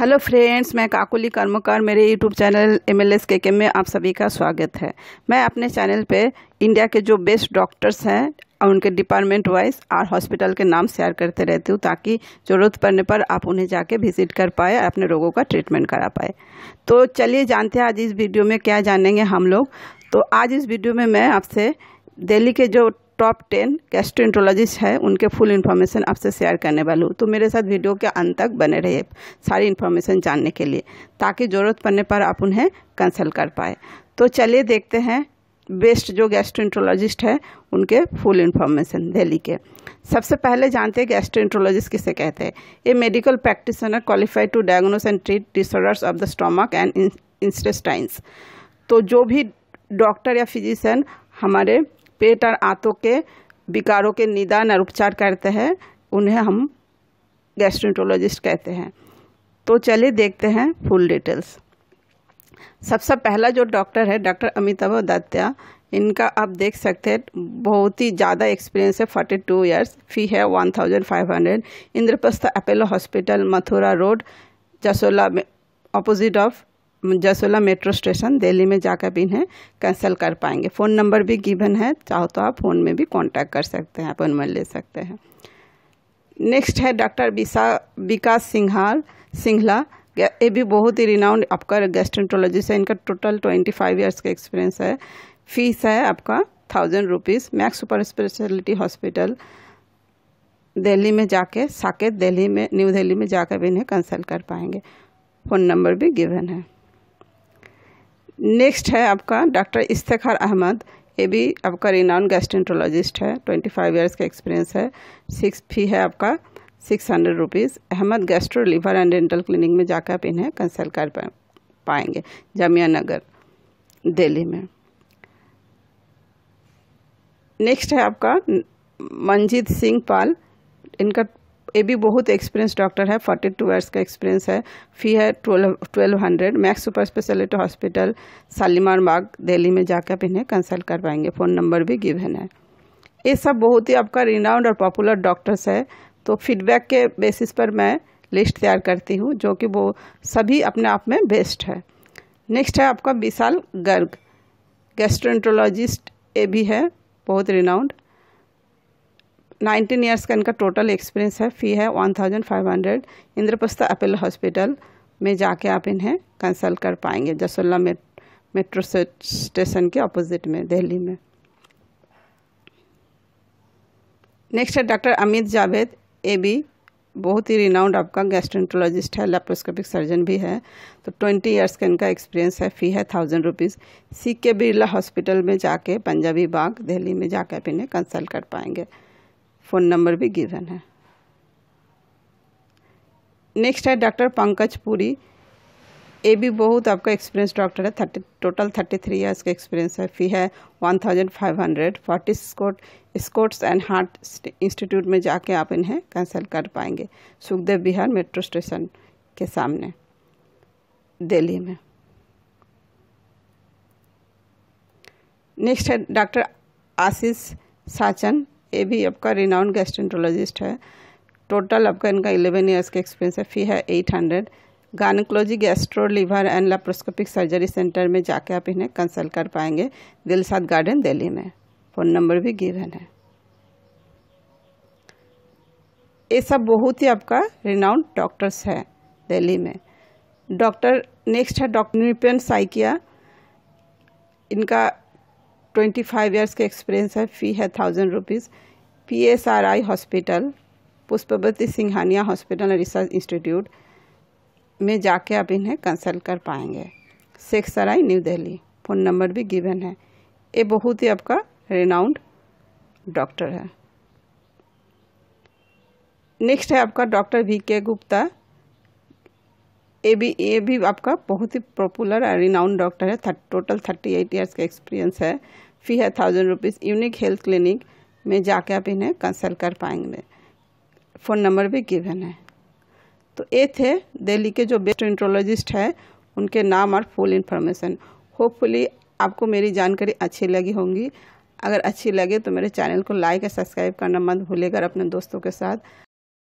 hello friends मैं काकुली कर्मकार मेरे YouTube channel M L S K K में आप सभी का स्वागत है मैं अपने चैनल पे इंडिया के जो बेस्ट डॉक्टर्स हैं और उनके डिपार्टमेंट वाइज और हॉस्पिटल के नाम शेयर करते रहती हूँ ताकि ज़रूरत पड़ने पर आप उन्हें जाके विजिट कर पाए और अपने रोगों का ट्रीटमेंट करा पाए तो चलिए जानते हैं आज इस वीडियो में क्या जानेंगे हम लोग तो आज इस वीडियो में मैं आपसे दिल्ली के जो टॉप टेन गैस्ट्रोएंट्रोलॉजिस्ट हैं उनके फुल इन्फॉर्मेशन आपसे शेयर करने वाली हूँ तो मेरे साथ वीडियो के अंत तक बने रहिए सारी इन्फॉर्मेशन जानने के लिए ताकि ज़रूरत पड़ने पर आप उन्हें कंसल्ट कर पाए तो चलिए देखते हैं बेस्ट जो गैस्ट्रोएंट्रोलॉजिस्ट है उनके फुल इन्फॉर्मेशन दिल्ली के सबसे पहले जानते हैं गैस्ट्रोएंट्रोलॉजिस्ट किसे कहते हैं ये medical practitioner qualified to diagnose and treat disorders of the stomach and intestines तो जो भी डॉक्टर या फिजिशियन हमारे पेट और आंतों के विकारों के निदान और उपचार करते हैं उन्हें हम गैस्ट्रोंटोलॉजिस्ट कहते हैं तो चलिए देखते हैं फुल डिटेल्स सबसे पहला जो डॉक्टर है डॉक्टर अमिताभ दत्या इनका आप देख सकते हैं बहुत ही ज़्यादा एक्सपीरियंस है फोर्टी टू ईयर्स फी है one thousand five hundred Indraprastha Apollo hospital Mathura road Jasola में opposite of Jasola metro station Delhi में जाकर भी इन्हें कैंसिल कर पाएंगे फ़ोन नंबर भी गिवन है चाहो तो आप फ़ोन में भी कांटेक्ट कर सकते हैं अपॉइंटमेंट ले सकते हैं नेक्स्ट है डॉक्टर विकास सिंघाल सिंघला ये भी बहुत ही रिनाउंड आपका गेस्ट्रेंटोलॉजिस्ट है इनका टोटल ट्वेंटी फाइव ईयर्स का एक्सपीरियंस है फीस है आपका thousand rupees Max super speciality hospital Delhi में जाके साकेत दिल्ली में न्यू दिल्ली में जाकर भी इन्हें कंसल्ट कर पाएंगे फ़ोन नंबर भी गिवन है नेक्स्ट है आपका डॉक्टर इस्तेखार अहमद ये भी आपका रिनाउन गैस्ट्रेंट्रोलॉजिस्ट है ट्वेंटी फाइव ईयर्स का एक्सपीरियंस है सिक्स फी है आपका six hundred rupees Ahmad gastro liver and dental clinic में जाकर आप इन्हें कंसल्ट कर पाएंगे जामिया नगर दिल्ली में नेक्स्ट है आपका मंजीत सिंह पाल इनका ये भी बहुत एक्सपीरियंस डॉक्टर है फोर्टी टू ईयर्स का एक्सपीरियंस है फी है twelve twelve hundred Max super speciality hospital Shalimar Bagh Delhi में जाकर आप इन्हें कंसल्ट कर पाएंगे फ़ोन नंबर भी गिवन है ये सब बहुत ही आपका रिनाउंड और पॉपुलर डॉक्टर्स है तो फीडबैक के बेसिस पर मैं लिस्ट तैयार करती हूँ जो कि वो सभी अपने आप में बेस्ट है नेक्स्ट है आपका विशाल गर्ग गैस्ट्रेंट्रोलॉजिस्ट ये भी है बहुत रिनाउंड नाइनटीन ईयर्स का इनका टोटल एक्सपीरियंस है फ़ी है one thousand five hundred Indraprastha Apollo hospital में जाके आप इन्हें कंसल्ट कर पाएंगे जसोल्ला मे, मेट्रो स्टेशन के अपोजिट में दिल्ली में नेक्स्ट है doctor Amit Javed A B बहुत ही रिनाउंड आपका गैस्ट्रेंटोलॉजिस्ट है लेप्रोस्कोपिक सर्जन भी है तो ट्वेंटी इयर्स का इनका एक्सपीरियंस है फ़ी है थाउजेंड रुपीज़ सी के बिरला हॉस्पिटल में जाके पंजाबी बाग दिल्ली में जाकर आप इन्हें कंसल्ट कर पाएंगे फ़ोन नंबर भी गिवन है नेक्स्ट है डॉक्टर पंकज पुरी ये भी बहुत आपका एक्सपीरियंस डॉक्टर है thirty total thirty three years का एक्सपीरियंस है फी है one thousand five hundred Fortis Escort Escorts and heart institute में जाके आप इन्हें कंसल्ट कर पाएंगे सुखदेव बिहार मेट्रो स्टेशन के सामने दिल्ली में नेक्स्ट है डॉक्टर आशीष साचन ये भी आपका रिनाउंड गैस्ट्रेंट्रोलॉजिस्ट है टोटल आपका इनका इलेवन ईयर्स का एक्सपीरियंस है फ़ी है eight hundred gynaecology gastro liver and laparoscopic surgery centre में जाके आप इन्हें कंसल्ट कर पाएंगे दिलसाद गार्डन दिल्ली में फ़ोन नंबर भी गिवन है ये सब बहुत ही आपका रिनाउंड डॉक्टर्स है दिल्ली में डॉक्टर नेक्स्ट है डॉक्टर न्यूपियन साइकिया इनका ट्वेंटी फाइव ईयर्स का एक्सपीरियंस है फ़ी है thousand rupees P S R I hospital Pushpawati Singhania hospital research institute में जाके आप इन्हें कंसल्ट कर पाएंगे Sheikh Sarai New Delhi phone number भी गिवन है ये बहुत ही आपका रेनाउंड डॉक्टर है नेक्स्ट है आपका डॉक्टर वी के गुप्ता ए भी ये भी आपका बहुत ही पॉपुलर और रिनाउंड डॉक्टर है thirty, total thirty eight years का एक्सपीरियंस है फी है thousand rupees unique health clinic में जाके आप इन्हें कंसल्ट कर पाएंगे फ़ोन नंबर भी गिवन है तो ये थे दिल्ली के जो बेस्ट इंट्रोलॉजिस्ट है उनके नाम और फुल इन्फॉर्मेशन होपफुली आपको मेरी जानकारी अच्छी लगी होंगी अगर अच्छी लगे तो मेरे चैनल को लाइक और सब्सक्राइब करना मत भूलेगा अपने दोस्तों के साथ